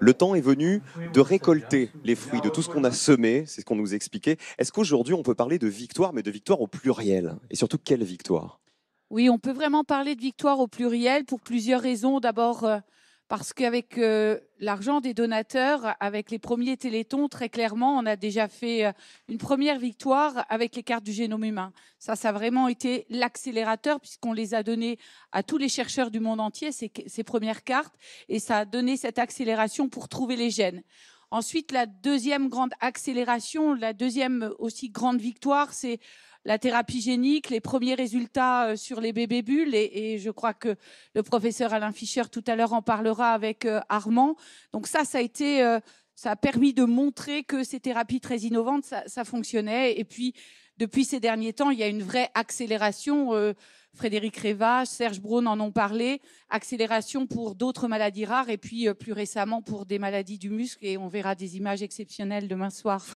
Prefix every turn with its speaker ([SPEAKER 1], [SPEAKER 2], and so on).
[SPEAKER 1] Le temps est venu de récolter les fruits de tout ce qu'on a semé, c'est ce qu'on nous expliquait. Est-ce qu'aujourd'hui on peut parler de victoire, mais de victoire au pluriel Et surtout, quelle victoire
[SPEAKER 2] Oui, on peut vraiment parler de victoire au pluriel pour plusieurs raisons. D'abord, euh, parce qu'avec euh, l'argent des donateurs, avec les premiers téléthons, très clairement, on a déjà fait euh, une première victoire avec les cartes du génome humain. Ça, ça a vraiment été l'accélérateur puisqu'on les a données à tous les chercheurs du monde entier, ces, ces premières cartes, et ça a donné cette accélération pour trouver les gènes. Ensuite, la deuxième grande accélération, la deuxième aussi grande victoire, c'est la thérapie génique, les premiers résultats euh, sur les bébés bulles. Et, je crois que le professeur Alain Fischer tout à l'heure en parlera avec euh, Armand. Donc ça, ça a été, euh, ça a permis de montrer que ces thérapies très innovantes, ça, fonctionnait. Et puis depuis ces derniers temps, il y a une vraie accélération. Frédéric Révage, Serge Braun en ont parlé. Accélération pour d'autres maladies rares et puis plus récemment pour des maladies du muscle. Et on verra des images exceptionnelles demain soir.